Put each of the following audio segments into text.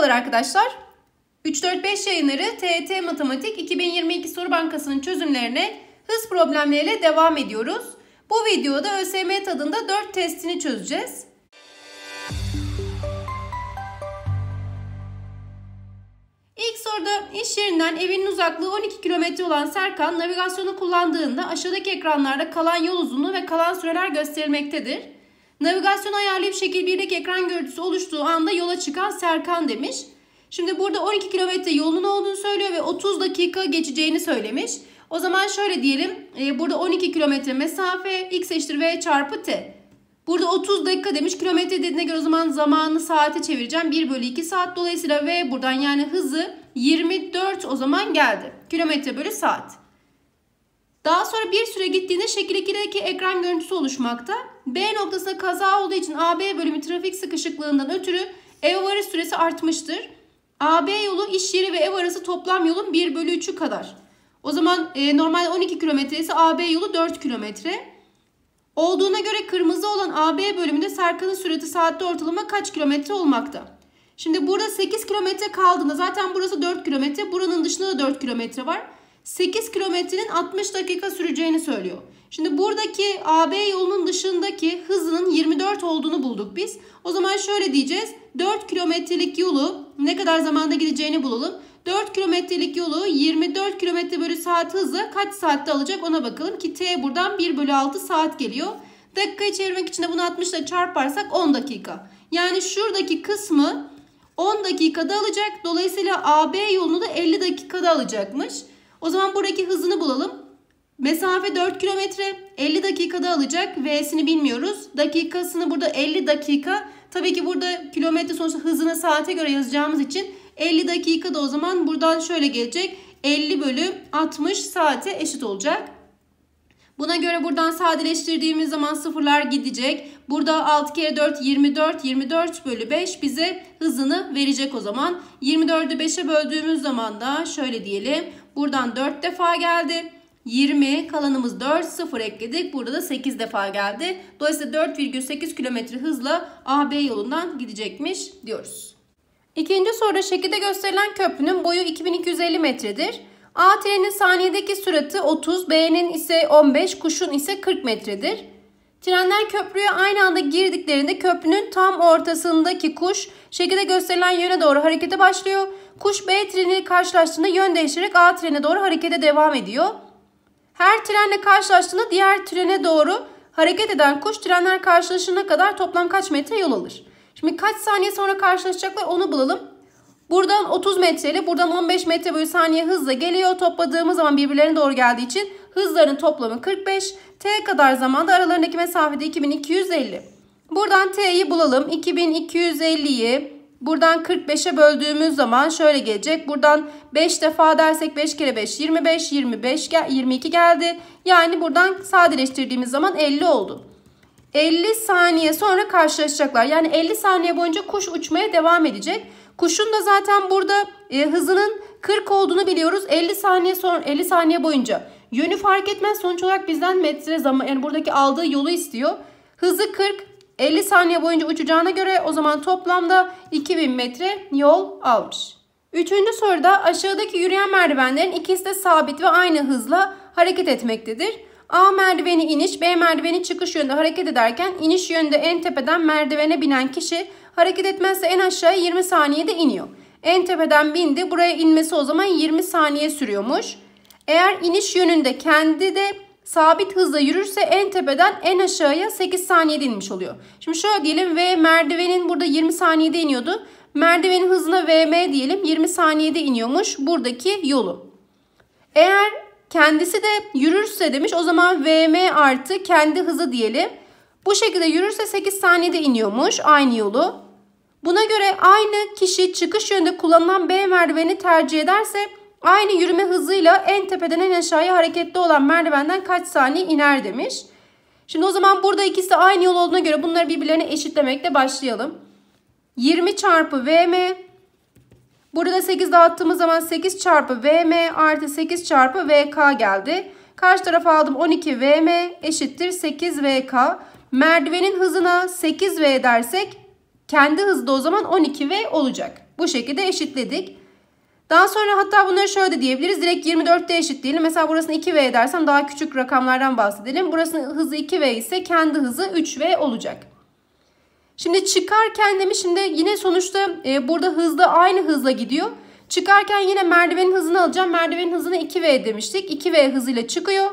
Merhabalar arkadaşlar. 3-4-5 yayınları TET e Matematik 2022 Soru Bankası'nın çözümlerine hız problemleriyle devam ediyoruz. Bu videoda ÖSYM tadında 4 testini çözeceğiz. İlk soruda iş yerinden evinin uzaklığı 12 km olan Serkan navigasyonu kullandığında aşağıdaki ekranlarda kalan yol uzunluğu ve kalan süreler gösterilmektedir. Navigasyon ayarlayıp şekil 1'deki ekran görüntüsü oluştuğu anda yola çıkan Serkan demiş. Şimdi burada 12 kilometre yolun olduğunu söylüyor ve 30 dakika geçeceğini söylemiş. O zaman şöyle diyelim. E, burada 12 kilometre mesafe x eşittir v çarpı t. Burada 30 dakika demiş. Kilometre dediğine göre o zaman zamanı saate çevireceğim. 1 bölü 2 saat. Dolayısıyla v buradan yani hızı 24 o zaman geldi. Kilometre bölü saat. Daha sonra bir süre gittiğinde şekil 2'deki ekran görüntüsü oluşmakta. B noktasında kaza olduğu için AB bölümü trafik sıkışıklığından ötürü ev varış süresi artmıştır. AB yolu iş yeri ve ev arası toplam yolun 1 bölü 3'ü kadar. O zaman e, normalde 12 kilometre ise AB yolu 4 kilometre. Olduğuna göre kırmızı olan AB bölümünde Serkan'ın sürati saatte ortalama kaç kilometre olmakta? Şimdi burada 8 kilometre kaldığında zaten burası 4 kilometre. Buranın dışında da 4 kilometre var. 8 kilometrenin 60 dakika süreceğini söylüyor. Şimdi buradaki AB yolunun dışındaki hızının 24 olduğunu bulduk biz. O zaman şöyle diyeceğiz. 4 kilometrelik yolu ne kadar zamanda gideceğini bulalım. 4 kilometrelik yolu 24 kilometre bölü saat hızı kaç saatte alacak ona bakalım. Ki T buradan 1 bölü 6 saat geliyor. Dakikayı çevirmek için de bunu 60 ile çarparsak 10 dakika. Yani şuradaki kısmı 10 dakikada alacak. Dolayısıyla AB yolunu da 50 dakikada alacakmış. O zaman buradaki hızını bulalım. Mesafe 4 kilometre 50 dakikada alacak. V'sini bilmiyoruz. Dakikasını burada 50 dakika. Tabii ki burada kilometre sonuçta hızını saate göre yazacağımız için 50 dakikada o zaman buradan şöyle gelecek. 50 bölü 60 saate eşit olacak. Buna göre buradan sadeleştirdiğimiz zaman sıfırlar gidecek. Burada 6 kere 4 24. 24 bölü 5 bize hızını verecek o zaman. 24'ü 5'e böldüğümüz zaman da şöyle diyelim. Buradan 4 defa geldi. 20 kalanımız 4 0 ekledik. Burada da 8 defa geldi. Dolayısıyla 4,8 kilometre hızla AB yolundan gidecekmiş diyoruz. İkinci soruda şekilde gösterilen köprünün boyu 2250 metredir. A trenin saniyedeki süratı 30, B'nin ise 15, kuşun ise 40 metredir. Trenler köprüye aynı anda girdiklerinde köprünün tam ortasındaki kuş şekilde gösterilen yöne doğru harekete başlıyor. Kuş B treniyle karşılaştığında yön değiştirerek A trene doğru harekete devam ediyor. Her trenle karşılaştığında diğer trene doğru hareket eden kuş trenler karşılaşana kadar toplam kaç metre yol alır? Şimdi kaç saniye sonra karşılaşacaklar onu bulalım. Buradan 30 metreyle buradan 15 metre bölü saniye hızla geliyor. Topladığımız zaman birbirlerine doğru geldiği için Hızların toplamı 45. T kadar zamanda aralarındaki mesafede 2250. Buradan T'yi bulalım. 2250'yi buradan 45'e böldüğümüz zaman şöyle gelecek. Buradan 5 defa dersek 5 kere 5 25. 25 22 geldi. Yani buradan sadeleştirdiğimiz zaman 50 oldu. 50 saniye sonra karşılaşacaklar. Yani 50 saniye boyunca kuş uçmaya devam edecek. Kuşun da zaten burada e, hızının 40 olduğunu biliyoruz. 50 saniye sonra 50 saniye boyunca. Yönü fark etmez sonuç olarak bizden metre zaman yani buradaki aldığı yolu istiyor. Hızı 40 50 saniye boyunca uçacağına göre o zaman toplamda 2000 metre yol almış. Üçüncü soruda aşağıdaki yürüyen merdivenlerin ikisi de sabit ve aynı hızla hareket etmektedir. A merdiveni iniş, B merdiveni çıkış yönünde hareket ederken iniş yönünde en tepeden merdivene binen kişi hareket etmezse en aşağıya 20 saniyede iniyor. En tepeden bindi buraya inmesi o zaman 20 saniye sürüyormuş. Eğer iniş yönünde kendi de sabit hızla yürürse en tepeden en aşağıya 8 saniyede inmiş oluyor. Şimdi şöyle diyelim V merdivenin burada 20 saniyede iniyordu. Merdivenin hızına VM diyelim 20 saniyede iniyormuş buradaki yolu. Eğer kendisi de yürürse demiş o zaman VM artı kendi hızı diyelim. Bu şekilde yürürse 8 saniyede iniyormuş aynı yolu. Buna göre aynı kişi çıkış yönünde kullanılan B merdiveni tercih ederse Aynı yürüme hızıyla en tepeden en aşağıya hareketli olan merdivenden kaç saniye iner demiş. Şimdi o zaman burada ikisi aynı yol olduğuna göre bunları birbirlerine eşitlemekle başlayalım. 20 çarpı VM. Burada 8 dağıttığımız zaman 8 çarpı VM artı 8 çarpı VK geldi. Karşı tarafa aldım 12 VM eşittir 8 VK. Merdivenin hızına 8 V dersek kendi hızda o zaman 12 V olacak. Bu şekilde eşitledik. Daha sonra hatta bunları şöyle de diyebiliriz. Direkt 24'te eşitleyelim. Mesela burasını 2V dersem daha küçük rakamlardan bahsedelim. Burasının hızı 2V ise kendi hızı 3V olacak. Şimdi çıkarken demiş şimdi yine sonuçta e, burada hızla aynı hızla gidiyor. Çıkarken yine merdivenin hızını alacağım. Merdivenin hızını 2V demiştik. 2V hızıyla çıkıyor.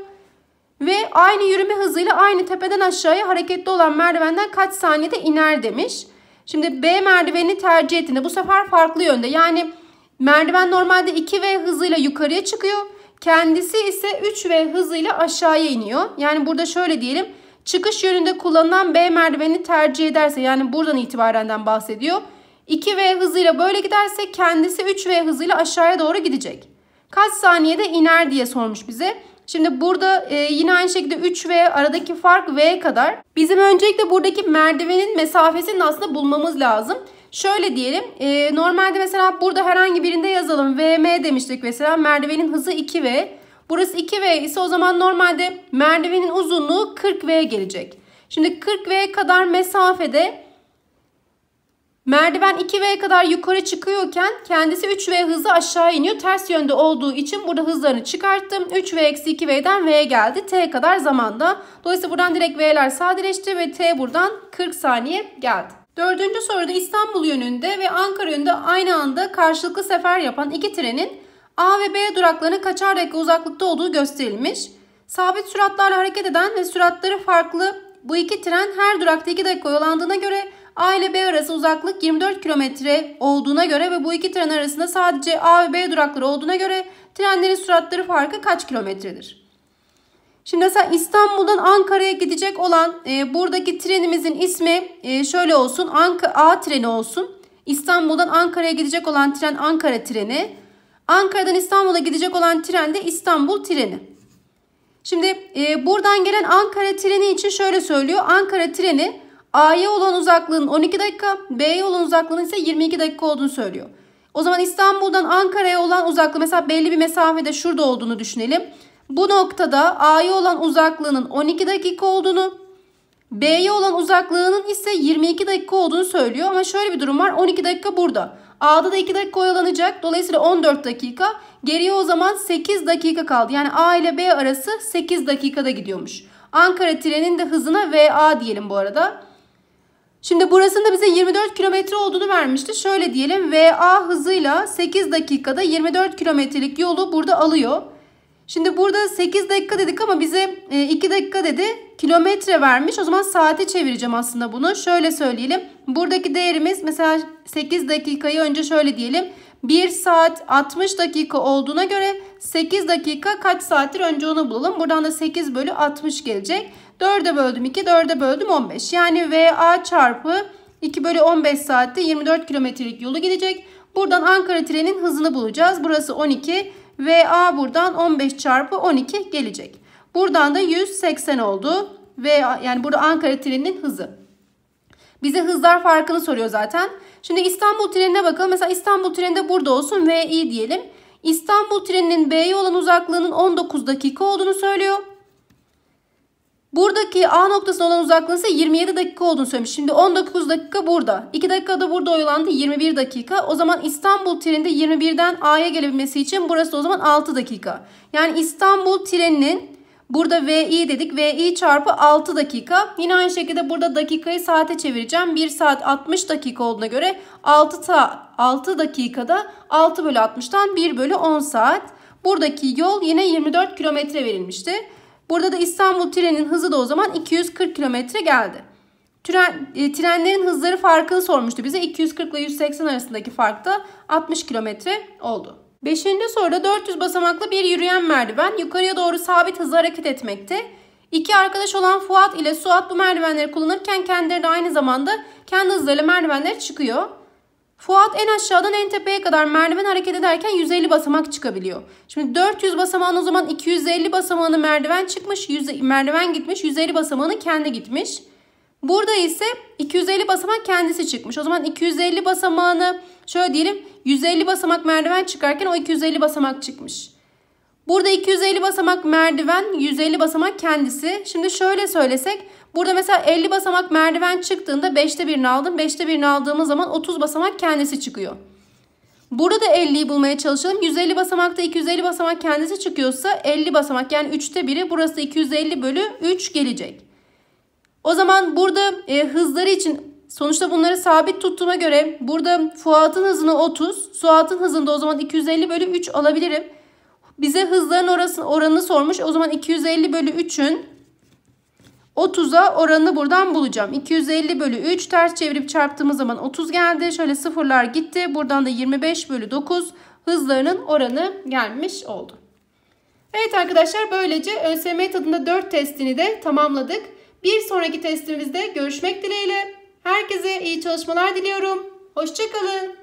Ve aynı yürüme hızıyla aynı tepeden aşağıya hareketli olan merdivenden kaç saniyede iner demiş. Şimdi B merdiveni tercih ettiğinde bu sefer farklı yönde. Yani Merdiven normalde 2V hızıyla yukarıya çıkıyor. Kendisi ise 3V hızıyla aşağıya iniyor. Yani burada şöyle diyelim. Çıkış yönünde kullanılan B merdiveni tercih ederse yani buradan itibarenden bahsediyor. 2V hızıyla böyle giderse kendisi 3V hızıyla aşağıya doğru gidecek. Kaç saniyede iner diye sormuş bize. Şimdi burada e, yine aynı şekilde 3V aradaki fark V kadar. Bizim öncelikle buradaki merdivenin mesafesini aslında bulmamız lazım. Şöyle diyelim e, normalde mesela burada herhangi birinde yazalım. VM demiştik mesela merdivenin hızı 2V. Burası 2V ise o zaman normalde merdivenin uzunluğu 40V gelecek. Şimdi 40V kadar mesafede merdiven 2V kadar yukarı çıkıyorken kendisi 3V hızı aşağı iniyor. Ters yönde olduğu için burada hızlarını çıkarttım. 3V eksi 2V'den V geldi. T kadar zamanda. Dolayısıyla buradan direkt V'ler sadeleşti ve T buradan 40 saniye geldi. Dördüncü soruda İstanbul yönünde ve Ankara yönünde aynı anda karşılıklı sefer yapan iki trenin A ve B duraklarına kaçar dakika uzaklıkta olduğu gösterilmiş. Sabit süratlarla hareket eden ve süratleri farklı bu iki tren her durakta 2 dakika yollandığına göre A ile B arası uzaklık 24 kilometre olduğuna göre ve bu iki tren arasında sadece A ve B durakları olduğuna göre trenlerin süratleri farkı kaç kilometredir? Şimdi mesela İstanbul'dan Ankara'ya gidecek olan e, buradaki trenimizin ismi e, şöyle olsun. Anka A treni olsun. İstanbul'dan Ankara'ya gidecek olan tren Ankara treni. Ankara'dan İstanbul'a gidecek olan tren de İstanbul treni. Şimdi e, buradan gelen Ankara treni için şöyle söylüyor. Ankara treni A'ya olan uzaklığın 12 dakika, B'ye olan uzaklığın ise 22 dakika olduğunu söylüyor. O zaman İstanbul'dan Ankara'ya olan uzaklığı mesela belli bir mesafede şurada olduğunu düşünelim. Bu noktada A'ya olan uzaklığının 12 dakika olduğunu, B'ye olan uzaklığının ise 22 dakika olduğunu söylüyor. Ama şöyle bir durum var. 12 dakika burada. A'da da 2 dakika oyalanacak. Dolayısıyla 14 dakika. Geriye o zaman 8 dakika kaldı. Yani A ile B arası 8 dakikada gidiyormuş. Ankara treninin de hızına VA diyelim bu arada. Şimdi burasında bize 24 kilometre olduğunu vermişti. Şöyle diyelim VA hızıyla 8 dakikada 24 kilometrelik yolu burada alıyor. Şimdi burada 8 dakika dedik ama bize 2 e, dakika dedi. Kilometre vermiş. O zaman saati çevireceğim aslında bunu. Şöyle söyleyelim. Buradaki değerimiz mesela 8 dakikayı önce şöyle diyelim. 1 saat 60 dakika olduğuna göre 8 dakika kaç saattir önce onu bulalım. Buradan da 8 bölü 60 gelecek. 4'e böldüm 2, 4'e böldüm 15. Yani VA çarpı 2 bölü 15 saatte 24 kilometrelik yolu gidecek. Buradan Ankara trenin hızını bulacağız. Burası 12. VA buradan 15 çarpı 12 gelecek. Buradan da 180 oldu. Ve yani burada Ankara treninin hızı. Bize hızlar farkını soruyor zaten. Şimdi İstanbul trenine bakalım. Mesela İstanbul treninde burada olsun VI diyelim. İstanbul treninin B'ye olan uzaklığının 19 dakika olduğunu söylüyor. Buradaki A noktasına olan uzaklığı ise 27 dakika olduğunu söylemiş. Şimdi 19 dakika burada. 2 dakika da burada oyalandı 21 dakika. O zaman İstanbul treninde 21'den A'ya gelebilmesi için burası o zaman 6 dakika. Yani İstanbul treninin burada VI dedik. VI çarpı 6 dakika. Yine aynı şekilde burada dakikayı saate çevireceğim. 1 saat 60 dakika olduğuna göre 6, ta, 6 dakikada 6 bölü 60'tan 1 bölü 10 saat. Buradaki yol yine 24 kilometre verilmişti. Burada da İstanbul trenin hızı da o zaman 240 kilometre geldi. Tren, e, trenlerin hızları farkını sormuştu bize. 240 ile 180 arasındaki fark da 60 kilometre oldu. Beşinci soruda 400 basamaklı bir yürüyen merdiven yukarıya doğru sabit hızla hareket etmekte. İki arkadaş olan Fuat ile Suat bu merdivenleri kullanırken kendileri de aynı zamanda kendi hızlarıyla merdivenlere çıkıyor. Fuat en aşağıdan en tepeye kadar merdiven hareket ederken 150 basamak çıkabiliyor. Şimdi 400 basamağın o zaman 250 basamağını merdiven çıkmış, 100, merdiven gitmiş, 150 basamağını kendi gitmiş. Burada ise 250 basamak kendisi çıkmış. O zaman 250 basamağını şöyle diyelim 150 basamak merdiven çıkarken o 250 basamak çıkmış. Burada 250 basamak merdiven, 150 basamak kendisi. Şimdi şöyle söylesek burada mesela 50 basamak merdiven çıktığında 5'te 1'ini aldım. 5'te 1'ini aldığımız zaman 30 basamak kendisi çıkıyor. Burada da 50'yi bulmaya çalışalım. 150 basamakta 250 basamak kendisi çıkıyorsa 50 basamak yani 3'te 1'i burası 250 bölü 3 gelecek. O zaman burada e, hızları için sonuçta bunları sabit tuttuğuma göre burada Fuat'ın hızını 30, Suat'ın hızını da o zaman 250 bölü 3 alabilirim. Bize hızların orası, oranını sormuş. O zaman 250 bölü 3'ün 30'a oranını buradan bulacağım. 250 bölü 3 ters çevirip çarptığımız zaman 30 geldi. Şöyle sıfırlar gitti. Buradan da 25 bölü 9 hızlarının oranı gelmiş oldu. Evet arkadaşlar böylece ÖSYM tadında 4 testini de tamamladık. Bir sonraki testimizde görüşmek dileğiyle. Herkese iyi çalışmalar diliyorum. Hoşçakalın.